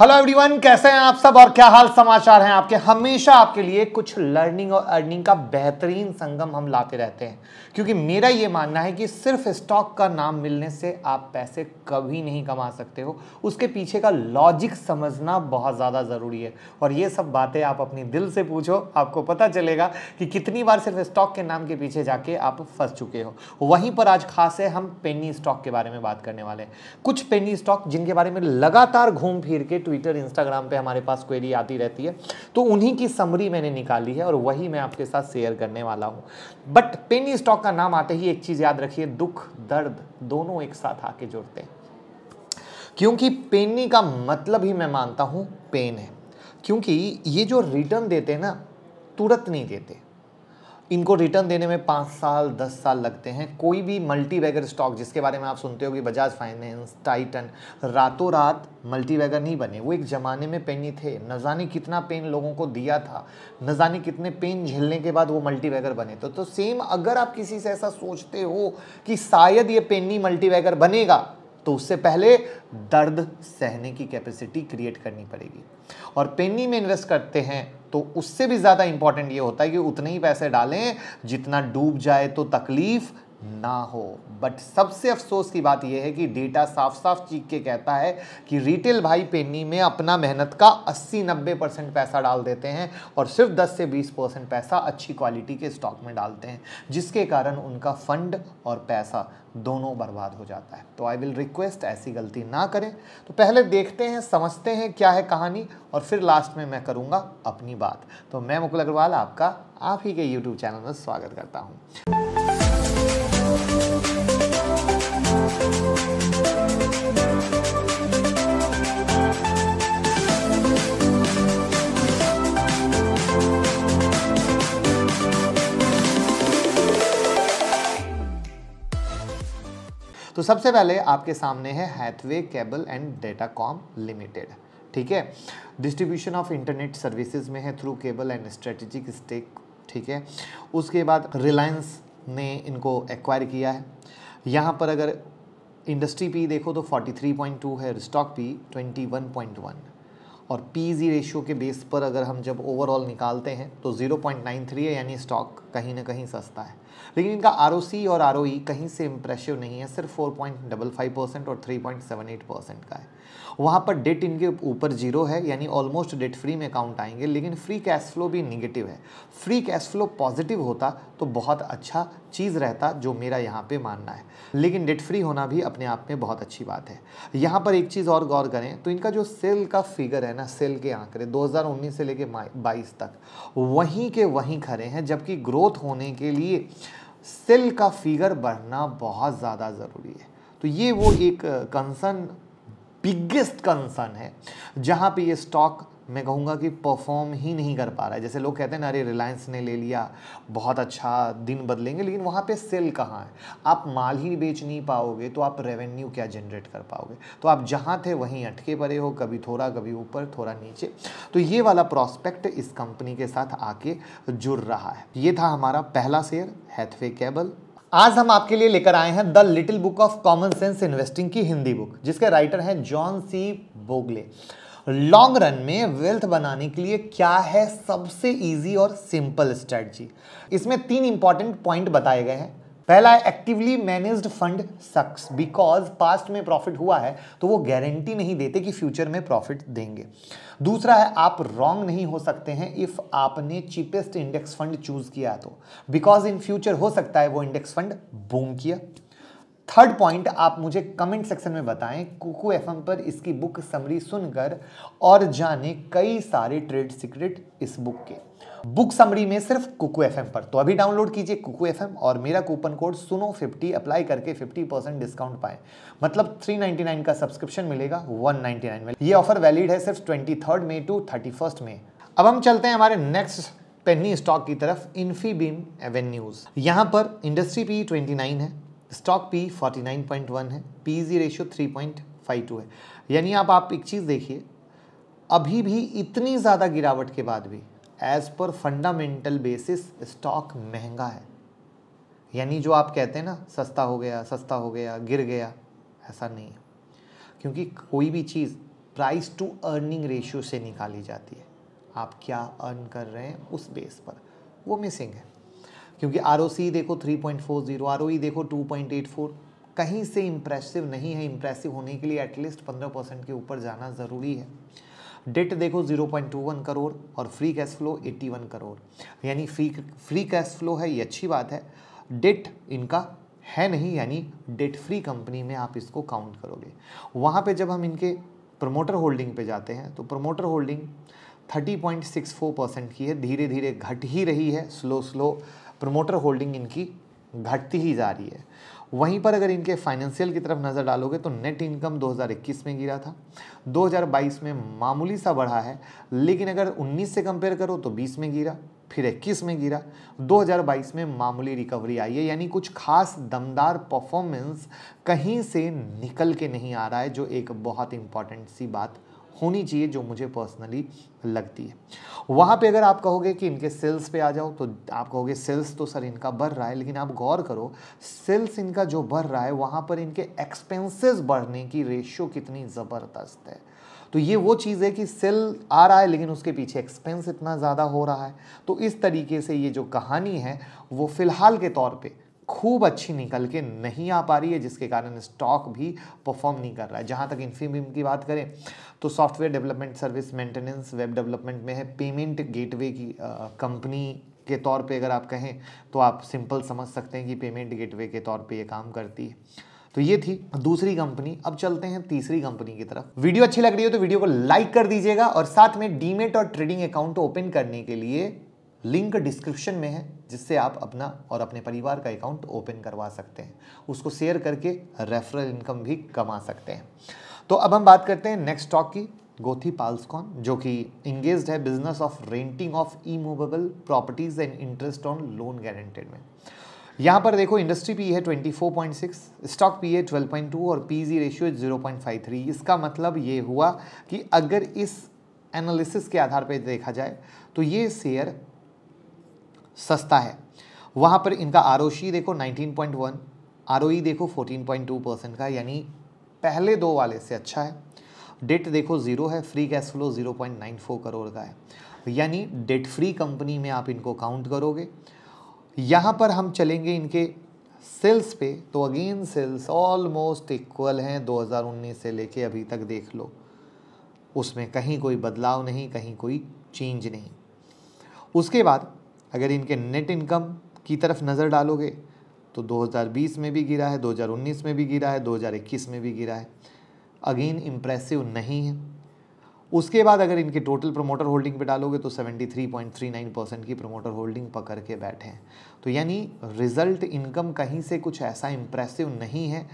hello everyone कैसे हैं आप सब और क्या हाल समाचार हैं आपके हमेशा आपके लिए कुछ लर्निंग और अर्निंग का बेहतरीन संगम हम लाते रहते हैं क्योंकि मेरा ये मानना है कि सिर्फ स्टॉक का नाम मिलने से आप पैसे कभी नहीं कमा सकते हो उसके पीछे का लॉजिक समझना बहुत ज़्यादा ज़रूरी है और ये सब बातें आप अपने दिल से पूछो आपको पता चलेगा कि कितनी बार सिर्फ स्टॉक के नाम के पीछे जाके आप फंस चुके हो वहीं पर आज खास है हम पेनी स्टॉक के बारे में बात करने वाले हैं कुछ पेनी स्टॉक जिनके बारे में लगातार घूम फिर के ट्विटर इंस्टाग्राम पे हमारे पास क्वेरी आती रहती है तो उन्हीं की समरी मैंने निकाली है और वही मैं आपके साथ शेयर करने वाला हूँ बट पेनी स्टॉक का नाम आते ही एक चीज़ याद रखिए दुख दर्द दोनों एक साथ आके जुड़ते हैं क्योंकि पेनी e का मतलब ही मैं मानता हूँ पेन है क्योंकि ये जो रिटर्न देते हैं ना तुरंत नहीं देते इनको रिटर्न देने में पाँच साल दस साल लगते हैं कोई भी मल्टी वैगर स्टॉक जिसके बारे में आप सुनते हो कि बजाज फाइनेंस टाइटन रातों रात मल्टी वैगर नहीं बने वो एक ज़माने में पेनी थे न जाने कितना पेन लोगों को दिया था न जाने कितने पेन झेलने के बाद वो मल्टी वैगर बने तो, तो सेम अगर आप किसी से ऐसा सोचते हो कि शायद ये पेनी मल्टी वैगर बनेगा तो उससे पहले दर्द सहने की कैपेसिटी क्रिएट करनी पड़ेगी और पेनी में इन्वेस्ट करते हैं तो उससे भी ज़्यादा इंपॉर्टेंट ये होता है कि उतने ही पैसे डालें जितना डूब जाए तो तकलीफ ना हो बट सबसे अफसोस की बात यह है कि डेटा साफ साफ चीख के कहता है कि रिटेल भाई पेनी में अपना मेहनत का 80-90 परसेंट पैसा डाल देते हैं और सिर्फ 10 से 20 परसेंट पैसा अच्छी क्वालिटी के स्टॉक में डालते हैं जिसके कारण उनका फंड और पैसा दोनों बर्बाद हो जाता है तो आई विल रिक्वेस्ट ऐसी गलती ना करें तो पहले देखते हैं समझते हैं क्या है कहानी और फिर लास्ट में मैं करूँगा अपनी बात तो मैं मुकुल अग्रवाल आपका आप ही के यूट्यूब चैनल में स्वागत करता हूँ तो सबसे पहले आपके सामने है Hathway cable and datacom limited ठीक है डिस्ट्रीब्यूशन ऑफ इंटरनेट सर्विसेज में है through cable and strategic stake ठीक है उसके बाद रिलायंस ने इनको एक्वायर किया है यहाँ पर अगर इंडस्ट्री पी देखो तो 43.2 है स्टॉक पी 21.1 और पी जी रेशियो के बेस पर अगर हम जब ओवरऑल निकालते हैं तो 0.93 है यानी स्टॉक कहीं ना कहीं सस्ता है लेकिन इनका आर और आर e कहीं से इम्प्रेसिव नहीं है सिर्फ 4.55 परसेंट और 3.78 परसेंट का है वहाँ पर डेट इनके ऊपर जीरो है यानी ऑलमोस्ट डेट फ्री में अकाउंट आएंगे लेकिन फ्री कैश फ्लो भी निगेटिव है फ्री कैश फ्लो पॉजिटिव होता तो बहुत अच्छा चीज़ रहता जो मेरा यहाँ पे मानना है लेकिन डेट फ्री होना भी अपने आप में बहुत अच्छी बात है यहाँ पर एक चीज़ और गौर करें तो इनका जो सेल का फिगर है ना सेल के आंकड़े 2019 से लेके बाईस तक वहीं के वहीं खड़े हैं जबकि ग्रोथ होने के लिए सेल का फिगर बढ़ना बहुत ज़्यादा ज़रूरी है तो ये वो एक कंसर्न बिगेस्ट कंसर्न है जहाँ पे ये स्टॉक मैं कहूँगा कि परफॉर्म ही नहीं कर पा रहा है जैसे लोग कहते हैं ना अरे रिलायंस ने ले लिया बहुत अच्छा दिन बदलेंगे लेकिन वहाँ पे सेल कहाँ है आप माल ही बेच नहीं पाओगे तो आप रेवेन्यू क्या जनरेट कर पाओगे तो आप जहाँ थे वहीं अटके पड़े हो कभी थोड़ा कभी ऊपर थोड़ा नीचे तो ये वाला प्रॉस्पेक्ट इस कंपनी के साथ आके जुड़ रहा है ये था हमारा पहला शेयर हैथवे केबल आज हम आपके लिए लेकर आए हैं the little book of common sense investing की हिंदी बुक जिसके राइटर हैं John C Bogle long run में वेल्थ बनाने के लिए क्या है सबसे इजी और सिंपल स्ट्रेटजी इसमें तीन इंपॉर्टेंट पॉइंट बताए गए हैं पहला है actively managed fund sucks because past में प्रॉफिट हुआ है तो वो गारंटी नहीं देते कि फ्यूचर में प्रॉफिट देंगे दूसरा है आप रॉन्ग नहीं हो सकते हैं इफ़ आपने चीपेस्ट इंडेक्स फंड चूज़ किया तो बिकॉज इन फ्यूचर हो सकता है वो इंडेक्स फंड बूम किया थर्ड पॉइंट आप मुझे कमेंट सेक्शन में बताएं कुकू एफ पर इसकी बुक समरी सुनकर और जाने कई सारे ट्रेड सीक्रेट इस बुक के बुक समरी में सिर्फ कुकू एफ पर तो अभी डाउनलोड कीजिए कुकू एफ और मेरा कूपन कोड सुनो फिफ्टी अप्लाई करके फिफ्टी परसेंट डिस्काउंट पाएं मतलब थ्री नाइन का सब्सक्रिप्शन मिलेगा वन नाइन में ये ऑफर वैलिड है सिर्फ twenty third May to thirty first May अब हम चलते हैं हमारे नेक्स्ट पेनी स्टॉक की तरफ इन्फीबीम एवेन्यूज यहाँ पर इंडस्ट्री पी नाइन है स्टॉक पी 49.1 है पी जी रेशियो 3.52 है यानी आप आप एक चीज़ देखिए अभी भी इतनी ज़्यादा गिरावट के बाद भी as per fundamental basis stock महंगा है यानी जो आप कहते हैं ना सस्ता हो गया सस्ता हो गया गिर गया ऐसा नहीं है क्योंकि कोई भी चीज़ प्राइस टू अर्निंग रेशियो से निकाली जाती है आप क्या अर्न कर रहे हैं उस बेस पर वो मिसिंग है क्योंकि आर देखो 3.40 पॉइंट फोर जीरो आर देखो 2.84 कहीं से इम्प्रेसिव नहीं है इम्प्रेसिव होने के लिए एटलीस्ट 15 परसेंट के ऊपर जाना ज़रूरी है डेट देखो 0.21 करोड़ और फ्री कैश फ्लो 81 करोड़ यानी फ्री फ्री कैश फ्लो है ये अच्छी बात है डेट इनका है नहीं यानी डेट फ्री कंपनी में आप इसको काउंट करोगे वहाँ पर जब हम इनके प्रमोटर होल्डिंग पे जाते हैं तो प्रमोटर होल्डिंग 30.64 परसेंट की है धीरे धीरे घट ही रही है स्लो स्लो प्रमोटर होल्डिंग इनकी घटती ही जा रही है वहीं पर अगर इनके फाइनेंशियल की तरफ नज़र डालोगे तो नेट इनकम 2021 में गिरा था 2022 में मामूली सा बढ़ा है लेकिन अगर 19 से कंपेयर करो तो 20 में गिरा फिर 21 में गिरा 2022 में मामूली रिकवरी आई है यानी कुछ खास दमदार परफॉर्मेंस कहीं से निकल के नहीं आ रहा है जो एक बहुत इंपॉर्टेंट सी बात होनी चाहिए जो मुझे पर्सनली लगती है वहाँ पे अगर आप कहोगे कि इनके सेल्स पे आ जाओ तो आप कहोगे सेल्स तो सर इनका बढ़ रहा है लेकिन आप गौर करो सेल्स इनका जो बढ़ रहा है वहाँ पर इनके एक्सपेंसेस बढ़ने की रेशियो कितनी ज़बरदस्त है तो ये वो चीज़ है कि सेल आ रहा है लेकिन उसके पीछे एक्सपेंस इतना ज़्यादा हो रहा है तो इस तरीके से ये जो कहानी है वो फ़िलहाल के तौर पर खूब अच्छी निकल के नहीं आ पा रही है जिसके कारण स्टॉक भी परफॉर्म नहीं कर रहा है जहाँ तक इन्फीबीम की बात करें तो software development service maintenance web development में है पेमेंट गेटवे की कंपनी के तौर पे अगर आप कहें तो आप सिंपल समझ सकते हैं कि पेमेंट गेटवे के तौर पे ये काम करती है तो ये थी दूसरी कंपनी अब चलते हैं तीसरी कंपनी की तरफ वीडियो अच्छी लग रही हो तो वीडियो को लाइक कर दीजिएगा और साथ में डीमेट और ट्रेडिंग अकाउंट ओपन करने के लिए लिंक डिस्क्रिप्शन में है जिससे आप अपना और अपने परिवार का अकाउंट ओपन करवा सकते हैं उसको शेयर करके रेफरल इनकम भी कमा सकते हैं तो अब हम बात करते हैं नेक्स्ट स्टॉक की गोथी पाल्सकॉन जो कि इंगेज है business of renting of immovable properties and interest on loan guaranteed में यहाँ पर देखो इंडस्ट्री पी e है 24.6 स्टॉक पी है 12.2 और पी जी रेशियो 0.53 इसका मतलब ये हुआ कि अगर इस एनालिसिस के आधार पर देखा जाए तो ये शेयर सस्ता है वहाँ पर इनका आर देखो 19.1 पॉइंट देखो 14.2 परसेंट का यानी पहले दो वाले से अच्छा है डेट देखो ज़ीरो है फ्री कैश फ्लो 0.94 करोड़ का है यानी डेट फ्री कंपनी में आप इनको काउंट करोगे यहाँ पर हम चलेंगे इनके सेल्स पे तो अगेन सेल्स ऑलमोस्ट इक्वल हैं 2019 से लेके अभी तक देख लो उसमें कहीं कोई बदलाव नहीं कहीं कोई चेंज नहीं उसके बाद अगर इनके नेट इनकम की तरफ नज़र डालोगे तो 2020 में भी गिरा है 2019 में भी गिरा है 2021 में भी गिरा है अगेन इम्प्रेसिव नहीं है उसके बाद अगर इनके टोटल प्रमोटर होल्डिंग पे डालोगे तो 73.39 परसेंट की प्रमोटर होल्डिंग पकड़ के बैठे हैं तो यानी रिजल्ट इनकम कहीं से कुछ ऐसा इम्प्रेसिव नहीं है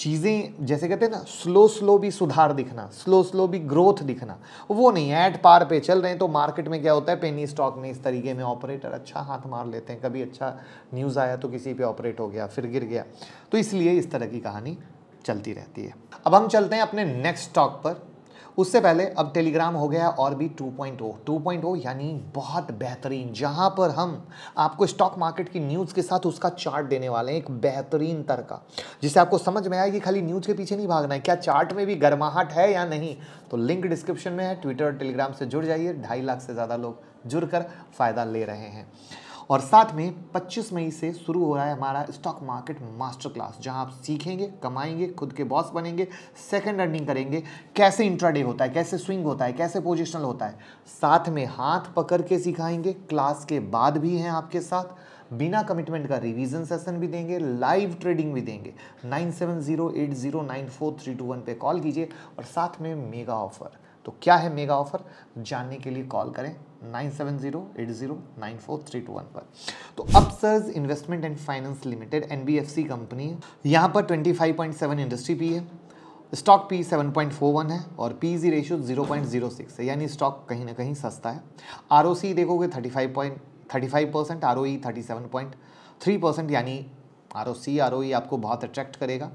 चीज़ें जैसे कहते हैं ना स्लो स्लो भी सुधार दिखना स्लो स्लो भी ग्रोथ दिखना वो नहीं है एट पार पे चल रहे हैं तो मार्केट में क्या होता है पेनी स्टॉक में इस तरीके में ऑपरेटर अच्छा हाथ मार लेते हैं कभी अच्छा न्यूज़ आया तो किसी पे ऑपरेट हो गया फिर गिर गया तो इसलिए इस तरह की कहानी चलती रहती है अब हम चलते हैं अपने नेक्स्ट स्टॉक पर उससे पहले अब टेलीग्राम हो गया और भी 2.0 2.0 यानी बहुत बेहतरीन जहां पर हम आपको स्टॉक मार्केट की न्यूज़ के साथ उसका चार्ट देने वाले हैं एक बेहतरीन का जिससे आपको समझ में आया कि खाली न्यूज़ के पीछे नहीं भागना है क्या चार्ट में भी गर्माहट है या नहीं तो लिंक डिस्क्रिप्शन में है ट्विटर और टेलीग्राम से जुड़ जाइए ढाई लाख से ज़्यादा लोग जुड़कर फ़ायदा ले रहे हैं और साथ में 25 मई से शुरू हो रहा है हमारा स्टॉक मार्केट मास्टर क्लास जहां आप सीखेंगे कमाएंगे खुद के बॉस बनेंगे सेकंड अर्निंग करेंगे कैसे इंट्राडे होता है कैसे स्विंग होता है कैसे पोजिशनल होता है साथ में हाथ पकड़ के सिखाएंगे क्लास के बाद भी हैं आपके साथ बिना कमिटमेंट का रिवीजन सेशन भी देंगे लाइव ट्रेडिंग भी देंगे nine seven zero eight zero nine four three two one पे कॉल कीजिए और साथ में मेगा ऑफर तो क्या है मेगा ऑफर जानने के लिए कॉल करें nine seven zero eight zero nine four three two one पर तो Upsurge investment and finance limited N B F C company यहाँ पर twenty five point seven industry P है stock P seven point four one है और P G ratio zero zero point six है यानी stock कहीं ना कहीं सस्ता है आर ओ सी देखोगे thirty five point thirty five percent R O E thirty seven point three percent यानी R O C R O E आपको बहुत अट्रैक्ट करेगा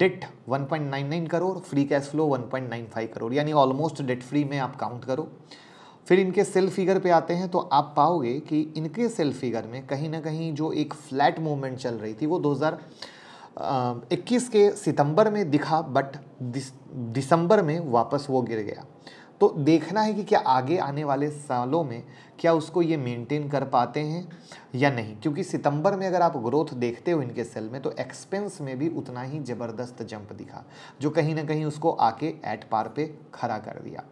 debt 1.99 crore free cash flow 1.95 crore यानी ऑलमोस्ट डेट फ्री में आप count करो फिर इनके सेल फिगर पे आते हैं तो आप पाओगे कि इनके सेल फिगर में कहीं ना कहीं जो एक फ्लैट मूवमेंट चल रही थी वो 2021 के सितंबर में दिखा बट दिसंबर में वापस वो गिर गया तो देखना है कि क्या आगे आने वाले सालों में क्या उसको ये मेंटेन कर पाते हैं या नहीं क्योंकि सितंबर में अगर आप ग्रोथ देखते हो इनके सेल में तो एक्सपेंस में भी उतना ही ज़बरदस्त जंप दिखा जो कहीं ना कहीं उसको आके एट पार पे खड़ा कर दिया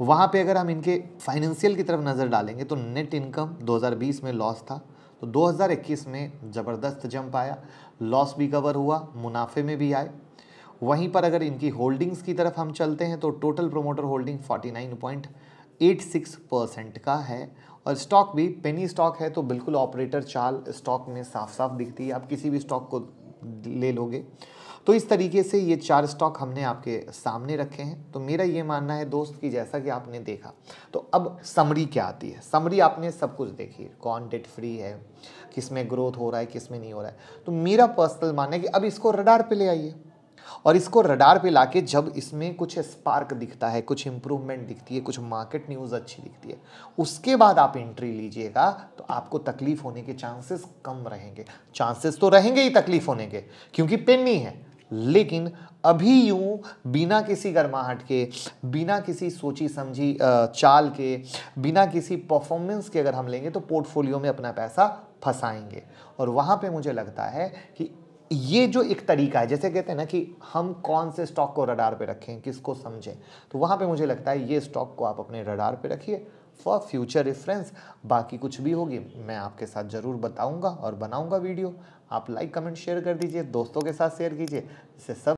वहाँ पे अगर हम इनके फाइनेंशियल की तरफ नज़र डालेंगे तो नेट इनकम 2020 में लॉस था तो 2021 में ज़बरदस्त जंप आया लॉस भी कवर हुआ मुनाफे में भी आए वहीं पर अगर इनकी होल्डिंग्स की तरफ हम चलते हैं तो टोटल प्रोमोटर होल्डिंग 49.86 परसेंट का है और स्टॉक भी पेनी स्टॉक है तो बिल्कुल ऑपरेटर चाल स्टॉक में साफ साफ दिखती है आप किसी भी स्टॉक को ले लोगे तो इस तरीके से ये चार स्टॉक हमने आपके सामने रखे हैं तो मेरा ये मानना है दोस्त कि जैसा कि आपने देखा तो अब समरी क्या आती है समरी आपने सब कुछ देखी कौन डेट फ्री है किस में ग्रोथ हो रहा है किस में नहीं हो रहा है तो मेरा पर्सनल मानना है कि अब इसको रडार पे ले आइए और इसको रडार पे लाके जब इसमें कुछ स्पार्क दिखता है कुछ इम्प्रूवमेंट दिखती है कुछ मार्केट न्यूज़ अच्छी दिखती है उसके बाद आप एंट्री लीजिएगा तो आपको तकलीफ होने के चांसेस कम रहेंगे चांसेस तो रहेंगे ही तकलीफ होने के क्योंकि नहीं है लेकिन अभी यूं बिना किसी गर्माहट के बिना किसी सोची समझी चाल के बिना किसी परफॉर्मेंस के अगर हम लेंगे तो पोर्टफोलियो में अपना पैसा फंसाएंगे और वहाँ पे मुझे लगता है कि ये जो एक तरीका है जैसे कहते हैं ना कि हम कौन से स्टॉक को रडार पे रखें किसको समझें तो वहाँ पे मुझे लगता है ये स्टॉक को आप अपने रडार पे रखिए फॉर फ्यूचर रेफरेंस बाकी कुछ भी होगी मैं आपके साथ ज़रूर बताऊँगा और बनाऊँगा वीडियो आप लाइक कमेंट शेयर कर दीजिए दोस्तों के साथ शेयर कीजिए इससे सब